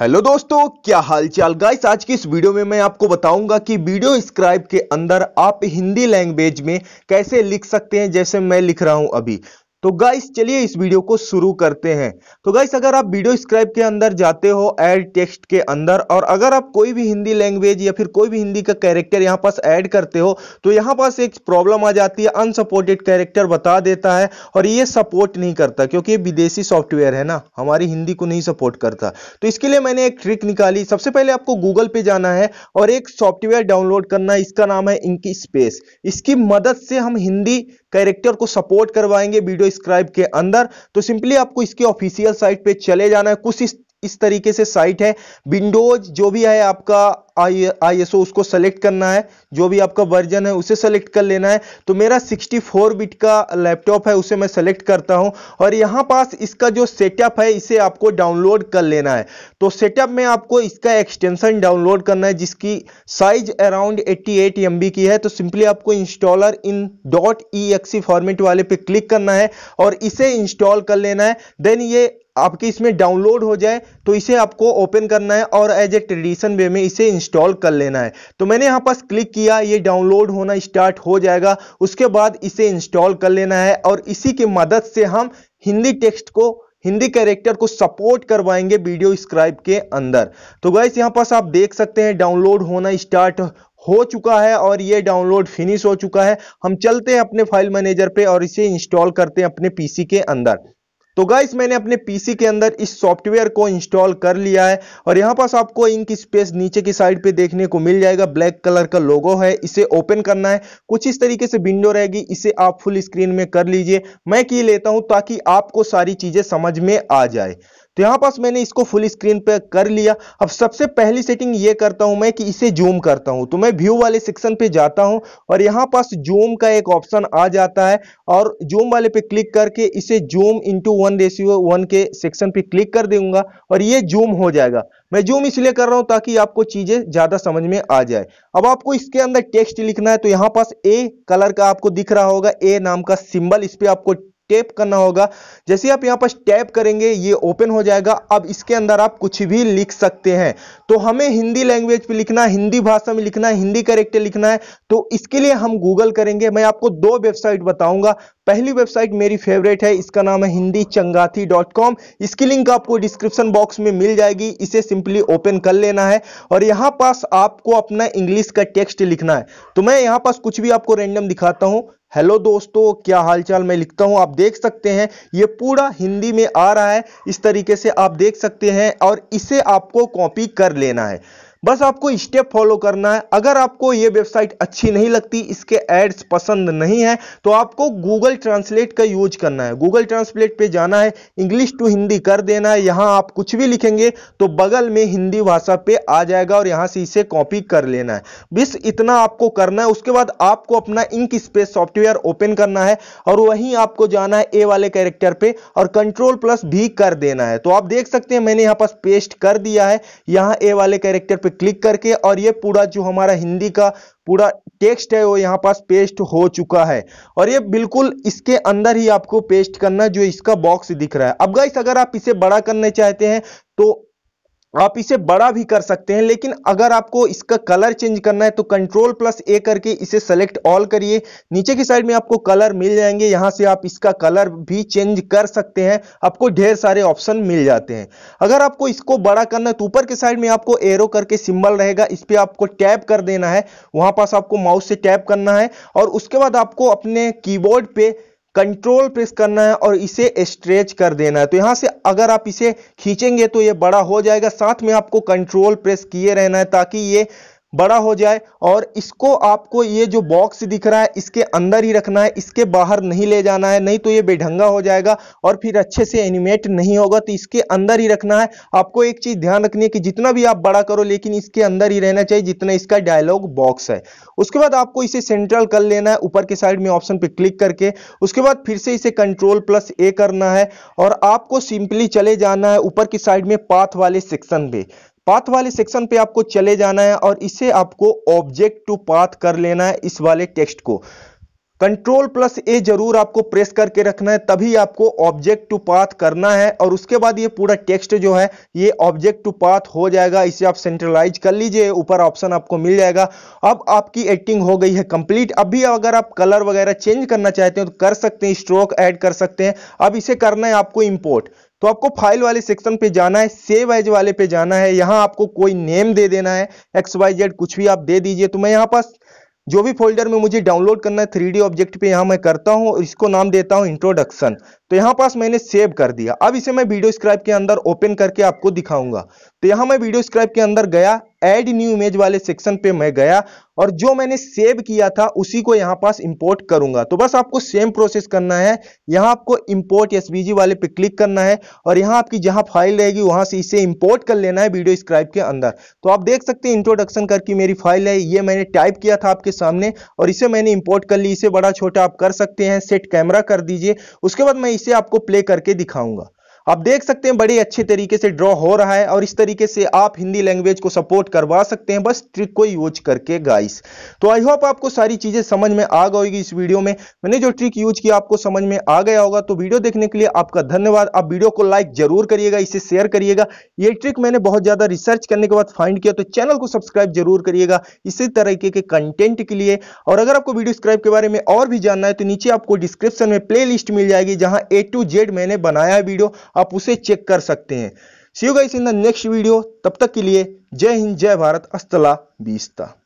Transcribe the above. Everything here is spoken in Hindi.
हेलो दोस्तों क्या हाल चाल गाइस आज की इस वीडियो में मैं आपको बताऊंगा कि वीडियो स्क्राइब के अंदर आप हिंदी लैंग्वेज में कैसे लिख सकते हैं जैसे मैं लिख रहा हूं अभी तो गाइस चलिए इस वीडियो को शुरू करते हैं तो गाइस अगर आप वीडियो स्क्राइब के अंदर जाते हो ऐड टेक्स्ट के अंदर और अगर आप कोई भी हिंदी लैंग्वेज या फिर कोई भी हिंदी का कैरेक्टर यहाँ पास ऐड करते हो तो यहाँ पास एक प्रॉब्लम आ जाती है अनसपोर्टेड कैरेक्टर बता देता है और ये सपोर्ट नहीं करता क्योंकि ये विदेशी सॉफ्टवेयर है ना हमारी हिंदी को नहीं सपोर्ट करता तो इसके लिए मैंने एक ट्रिक निकाली सबसे पहले आपको गूगल पे जाना है और एक सॉफ्टवेयर डाउनलोड करना है इसका नाम है इंकी स्पेस इसकी मदद से हम हिंदी कैरेक्टर को सपोर्ट करवाएंगे वीडियो स्क्राइब के अंदर तो सिंपली आपको इसके ऑफिशियल साइट पे चले जाना है कुछ इस इस तरीके से साइट है विंडोज जो भी है आपका आई आई एस ओ उसको सेलेक्ट करना है जो भी आपका वर्जन है उसे सेलेक्ट कर लेना है तो मेरा 64 बिट का लैपटॉप है उसे मैं सेलेक्ट करता हूं और यहां पास इसका जो सेटअप है इसे आपको डाउनलोड कर लेना है तो सेटअप में आपको इसका एक्सटेंशन डाउनलोड करना है जिसकी साइज अराउंड 88 एट की है तो सिंपली आपको installer in dot E format वाले पे क्लिक करना है और इसे इंस्टॉल कर लेना है देन ये आपके इसमें डाउनलोड हो जाए तो इसे आपको ओपन करना है और एज ए ट्रेडिशन वे में इसे इंस्टॉल कर लेना है तो मैंने यहाँ पास क्लिक किया ये डाउनलोड होना स्टार्ट हो जाएगा उसके बाद इसे इंस्टॉल कर लेना है और इसी की मदद से हम हिंदी टेक्स्ट को हिंदी कैरेक्टर को सपोर्ट करवाएंगे वीडियो स्क्राइब के अंदर तो गाइस यहाँ पास आप देख सकते हैं डाउनलोड होना स्टार्ट हो चुका है और ये डाउनलोड फिनिश हो चुका है हम चलते हैं अपने फाइल मैनेजर पे और इसे इंस्टॉल करते हैं अपने पीसी के अंदर तो गाइस मैंने अपने पीसी के अंदर इस सॉफ्टवेयर को इंस्टॉल कर लिया है और यहाँ पास आपको इंक स्पेस नीचे की साइड पे देखने को मिल जाएगा ब्लैक कलर का लोगो है इसे ओपन करना है कुछ इस तरीके से विंडो रहेगी इसे आप फुल स्क्रीन में कर लीजिए मैं की लेता हूं ताकि आपको सारी चीजें समझ में आ जाए तो यहां पास मैंने इसको फुल स्क्रीन पे कर लिया अब सबसे पहली सेटिंग ये करता हूं मैं कि इसे जूम करता हूं तो मैं व्यू वाले सेक्शन पे जाता हूं और यहाँ पास जूम का एक ऑप्शन आ जाता है और जूम वाले पे क्लिक करके इसे zoom into one ratio one के सेक्शन पे क्लिक कर दूंगा और ये जूम हो जाएगा मैं जूम इसलिए कर रहा हूं ताकि आपको चीज़ें ज़्यादा समझ में आ जाए अब आपको इसके अंदर टेक्स्ट लिखना है तो यहाँ पास ए कलर का आपको दिख रहा होगा ए नाम का सिंबल इस पर आपको टैप करना होगा जैसे आप यहां पर टैप करेंगे ये ओपन हो जाएगा अब इसके अंदर आप कुछ भी लिख सकते हैं तो हमें हिंदी लैंग्वेज पे लिखना हिंदी भाषा में लिखना है हिंदी करेक्टर लिखना है तो इसके लिए हम गूगल करेंगे मैं आपको दो वेबसाइट बताऊंगा पहली वेबसाइट मेरी फेवरेट है इसका नाम है हिंदी चंगाथी डॉट कॉम इसकी लिंक आपको डिस्क्रिप्शन बॉक्स में मिल जाएगी इसे सिंपली ओपन कर लेना है और यहां पास आपको अपना इंग्लिश का टेक्स्ट लिखना है तो मैं यहां पास कुछ भी आपको रेंडम दिखाता हूं हेलो दोस्तों क्या हालचाल मैं लिखता हूं आप देख सकते हैं ये पूरा हिंदी में आ रहा है इस तरीके से आप देख सकते हैं और इसे आपको कॉपी कर लेना है बस आपको स्टेप फॉलो करना है अगर आपको यह वेबसाइट अच्छी नहीं लगती इसके एड्स पसंद नहीं है तो आपको गूगल ट्रांसलेट का यूज करना है गूगल ट्रांसलेट पे जाना है इंग्लिश टू हिंदी कर देना है यहां आप कुछ भी लिखेंगे तो बगल में हिंदी भाषा पे आ जाएगा और यहां से इसे कॉपी कर लेना है बस इतना आपको करना है उसके बाद आपको अपना इंक स्पेस सॉफ्टवेयर ओपन करना है और वहीं आपको जाना है ए वाले कैरेक्टर पे और कंट्रोल प्लस भी कर देना है तो आप देख सकते हैं मैंने यहाँ पर पेस्ट कर दिया है यहां ए वाले कैरेक्टर पे पर क्लिक करके और ये पूरा जो हमारा हिंदी का पूरा टेक्स्ट है वो यहाँ पास पेस्ट हो चुका है और ये बिल्कुल इसके अंदर ही आपको पेस्ट करना जो इसका बॉक्स दिख रहा है अब गाइस अगर आप इसे बड़ा करना चाहते हैं तो आप इसे बड़ा भी कर सकते हैं लेकिन अगर आपको इसका कलर चेंज करना है तो कंट्रोल प्लस ए करके इसे सेलेक्ट ऑल करिए नीचे की साइड में आपको कलर मिल जाएंगे यहाँ से आप इसका कलर भी चेंज कर सकते हैं आपको ढेर सारे ऑप्शन मिल जाते हैं अगर आपको इसको बड़ा करना है तो ऊपर के साइड में आपको एरो करके सिंबल रहेगा इस पर आपको टैप कर देना है वहाँ पास आपको माउस से टैप करना है और उसके बाद आपको अपने कीबोर्ड पे कंट्रोल प्रेस करना है और इसे स्ट्रेच कर देना है तो यहां से अगर आप इसे खींचेंगे तो ये बड़ा हो जाएगा साथ में आपको कंट्रोल प्रेस किए रहना है ताकि ये बड़ा हो जाए और इसको आपको ये जो बॉक्स दिख रहा है इसके अंदर ही रखना है इसके बाहर नहीं ले जाना है नहीं तो ये बेढंगा हो जाएगा और फिर अच्छे से एनिमेट नहीं होगा तो इसके अंदर ही रखना है आपको एक चीज़ ध्यान रखनी है कि जितना भी आप बड़ा करो लेकिन इसके अंदर ही रहना चाहिए जितना इसका डायलॉग बॉक्स है उसके बाद आपको इसे सेंट्रल कर लेना है ऊपर के साइड में ऑप्शन पर क्लिक करके उसके बाद फिर से इसे कंट्रोल प्लस ए करना है और आपको सिंपली चले जाना है ऊपर की साइड में पाथ वाले सेक्शन पर पाथ वाले सेक्शन पे आपको चले जाना है और इसे आपको ऑब्जेक्ट टू पाथ कर लेना है इस वाले टेक्स्ट को कंट्रोल प्लस ए जरूर आपको प्रेस करके रखना है तभी आपको ऑब्जेक्ट टू पाथ करना है और उसके बाद ये पूरा टेक्स्ट जो है ये ऑब्जेक्ट टू पाथ हो जाएगा इसे आप सेंट्रलाइज कर लीजिए ऊपर ऑप्शन आपको मिल जाएगा अब आपकी एडिटिंग हो गई है कंप्लीट अभी अगर आप कलर वगैरह चेंज करना चाहते हैं तो कर सकते हैं स्ट्रोक ऐड कर सकते हैं अब इसे करना है आपको इम्पोर्ट तो आपको फाइल वाले सेक्शन पे जाना है सेव एज वाले पे जाना है यहाँ आपको कोई नेम दे देना है एक्स वाई जेड कुछ भी आप दे दीजिए तो मैं यहाँ पास जो भी फोल्डर में मुझे डाउनलोड करना है थ्री ऑब्जेक्ट पे यहाँ मैं करता हूँ और इसको नाम देता हूँ इंट्रोडक्शन तो यहाँ पास मैंने सेव कर दिया अब इसे मैं वीडियो स्क्राइब के अंदर ओपन करके आपको दिखाऊंगा तो यहाँ मैं वीडियो स्क्राइब के अंदर गया एड न्यू इमेज वाले सेक्शन पे मैं गया और जो मैंने सेव किया था उसी को यहाँ पास इंपोर्ट करूंगा तो बस आपको सेम प्रोसेस करना है यहाँ आपको इंपोर्ट एस वाले पे क्लिक करना है और यहाँ आपकी जहां फाइल रहेगी वहां से इसे इंपोर्ट कर लेना है वीडियो स्क्राइब के अंदर तो आप देख सकते हैं इंट्रोडक्शन करके मेरी फाइल है ये मैंने टाइप किया था आपके सामने और इसे मैंने इंपोर्ट कर ली इसे बड़ा छोटा आप कर सकते हैं सेट कैमरा कर दीजिए उसके बाद मैं इसे आपको प्ले करके दिखाऊंगा आप देख सकते हैं बड़े अच्छे तरीके से ड्रॉ हो रहा है और इस तरीके से आप हिंदी लैंग्वेज को सपोर्ट करवा सकते हैं बस ट्रिक को यूज करके गाइस तो आई होप आपको सारी चीजें समझ में आ गई इस वीडियो में मैंने जो ट्रिक यूज किया आपको समझ में आ गया होगा तो वीडियो देखने के लिए आपका धन्यवाद आप वीडियो को लाइक जरूर करिएगा इसे शेयर करिएगा ये ट्रिक मैंने बहुत ज्यादा रिसर्च करने के बाद फाइंड किया तो चैनल को सब्सक्राइब जरूर करिएगा इसी तरीके के कंटेंट के लिए और अगर आपको वीडियो स्क्राइब के बारे में और भी जानना है तो नीचे आपको डिस्क्रिप्शन में प्ले मिल जाएगी जहां ए टू जेड मैंने बनाया है वीडियो आप उसे चेक कर सकते हैं see you guys in the next video तब तक के लिए जय हिंद जय भारत अस्तला बीसता